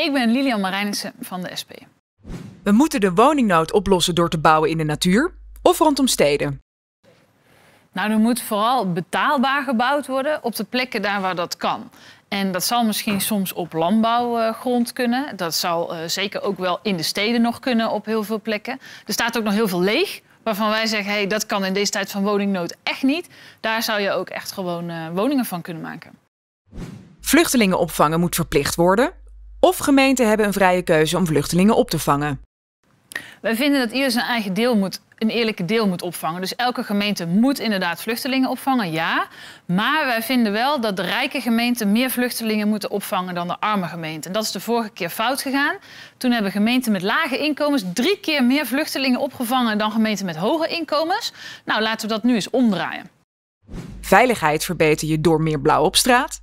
Ik ben Lilian Marijnissen van de SP. We moeten de woningnood oplossen door te bouwen in de natuur of rondom steden. Nou, er moet vooral betaalbaar gebouwd worden op de plekken daar waar dat kan. En dat zal misschien soms op landbouwgrond kunnen. Dat zal eh, zeker ook wel in de steden nog kunnen op heel veel plekken. Er staat ook nog heel veel leeg waarvan wij zeggen... Hey, dat kan in deze tijd van woningnood echt niet. Daar zou je ook echt gewoon eh, woningen van kunnen maken. Vluchtelingenopvangen moet verplicht worden, of gemeenten hebben een vrije keuze om vluchtelingen op te vangen. Wij vinden dat ieder zijn eigen deel moet, een eerlijke deel moet opvangen. Dus elke gemeente moet inderdaad vluchtelingen opvangen, ja. Maar wij vinden wel dat de rijke gemeenten meer vluchtelingen moeten opvangen dan de arme gemeenten. Dat is de vorige keer fout gegaan. Toen hebben gemeenten met lage inkomens drie keer meer vluchtelingen opgevangen dan gemeenten met hoge inkomens. Nou, laten we dat nu eens omdraaien. Veiligheid verbeter je door meer blauw op straat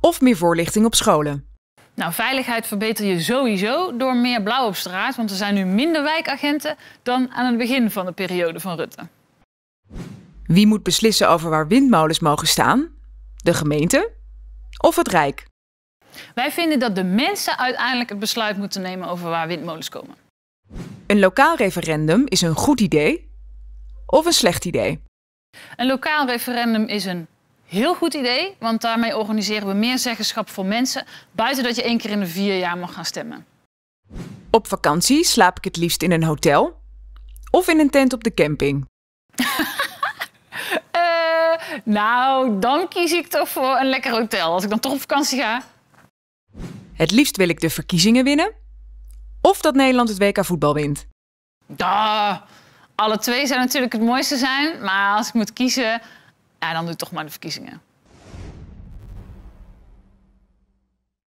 of meer voorlichting op scholen. Nou, veiligheid verbeter je sowieso door meer blauw op straat, want er zijn nu minder wijkagenten dan aan het begin van de periode van Rutte. Wie moet beslissen over waar windmolens mogen staan? De gemeente of het Rijk? Wij vinden dat de mensen uiteindelijk het besluit moeten nemen over waar windmolens komen. Een lokaal referendum is een goed idee of een slecht idee? Een lokaal referendum is een Heel goed idee, want daarmee organiseren we meer zeggenschap voor mensen... buiten dat je één keer in de vier jaar mag gaan stemmen. Op vakantie slaap ik het liefst in een hotel of in een tent op de camping. uh, nou, dan kies ik toch voor een lekker hotel als ik dan toch op vakantie ga. Het liefst wil ik de verkiezingen winnen of dat Nederland het WK voetbal wint. Da, alle twee zijn natuurlijk het mooiste zijn, maar als ik moet kiezen, en dan doe toch maar de verkiezingen.